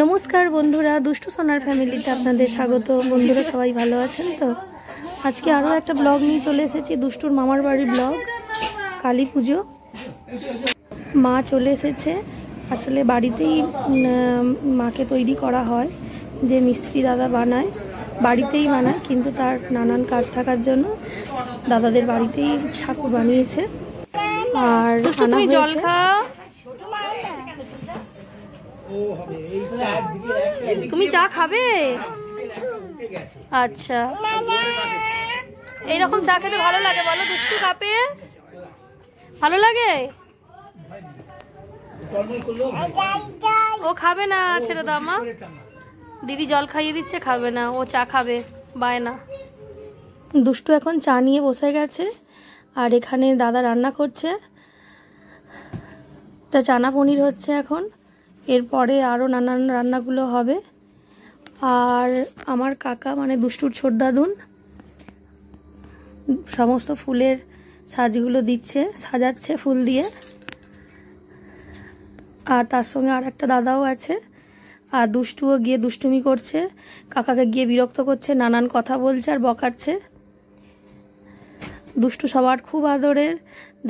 নমস্কার বন্ধুরা দুষ্টু সোনার ফ্যামিলিতে আপনাদের স্বাগত বন্ধুরা সবাই ভালো আছেন তো আজকে আরও একটা ব্লগ নিয়ে চলে এসেছি দুষ্টুর মামার বাড়ির ব্লগ কালী পুজো মা চলে এসেছে আসলে বাড়িতেই মাকে তৈরি করা হয় যে মিস্ত্রি দাদা বানায় বাড়িতেই বানায় কিন্তু তার নানান কাজ থাকার জন্য দাদাদের বাড়িতেই ঠাকুর বানিয়েছে আর তুমি জল খাও তুমি চা খাবে আচ্ছা এইরকম চা খেতে ভালো লাগে বলো দুষ্টু কাপে ভালো লাগে ও খাবে না ছেড়ে দাও মা দিদি জল খাইয়ে দিচ্ছে খাবে না ও চা খাবে বায় না দুষ্টু এখন চা নিয়ে বসে গেছে আর এখানে দাদা রান্না করছে তা চানা পনির হচ্ছে এখন এরপরে আরও নানান রান্নাগুলো হবে আর আমার কাকা মানে দুষ্টুর ছোট দাদুন সমস্ত ফুলের সাজগুলো দিচ্ছে সাজাচ্ছে ফুল দিয়ে আর তার সঙ্গে আর একটা দাদাও আছে আর দুষ্টুও গিয়ে দুষ্টুমি করছে কাকাকে গিয়ে বিরক্ত করছে নানান কথা বলছে আর বকাচ্ছে দুষ্টু সবার খুব আদরের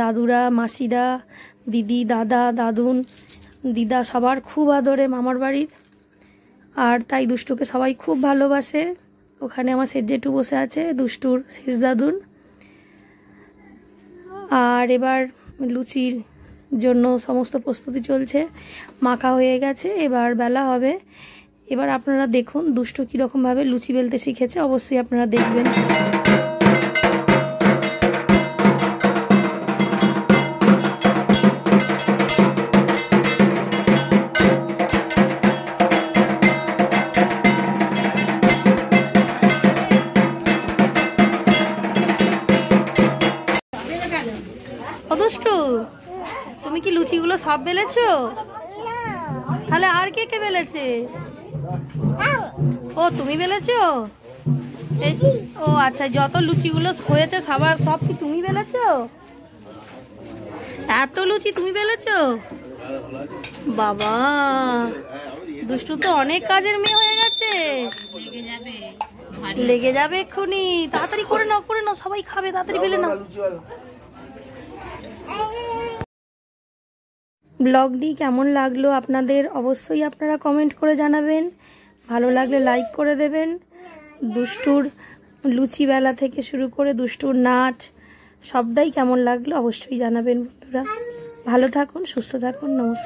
দাদুরা মাসিরা দিদি দাদা দাদুন দিদা সবার খুব আদরে মামার বাড়ির আর তাই দুষ্টুকে সবাই খুব ভালোবাসে ওখানে আমার সেজেটু বসে আছে দুষ্টুর শেষ দাদুন আর এবার লুচির জন্য সমস্ত প্রস্তুতি চলছে মাখা হয়ে গেছে এবার বেলা হবে এবার আপনারা দেখুন দুষ্টু কীরকমভাবে লুচি বেলতে শিখেছে অবশ্যই আপনারা দেখবেন দুষ্টু তুমি কি লুচিগুলো সব বেলেছো তাহলে আর কে কে বেলেছে ও তুমি বেলেছো ও আচ্ছা যত লুচিগুলো হয়েছে সবার সব কি তুমি বেলেছো এত লুচি তুমি বেলেছো বাবা দুষ্টু তো অনেক কাজের মেয়ে হয়ে গেছে লেগে যাবে এক্ষুনি তাড়াতাড়ি করে নাও করে নাও সবাই খাবে তাড়াতাড়ি বেলে নাও ব্লগটি কেমন লাগলো আপনাদের অবশ্যই আপনারা কমেন্ট করে জানাবেন ভালো লাগলে লাইক করে দেবেন দুষ্টুর লুচি বেলা থেকে শুরু করে দুষ্টুর নাচ সবটাই কেমন লাগলো অবশ্যই জানাবেন বন্ধুরা ভালো থাকুন সুস্থ থাকুন নমস্কার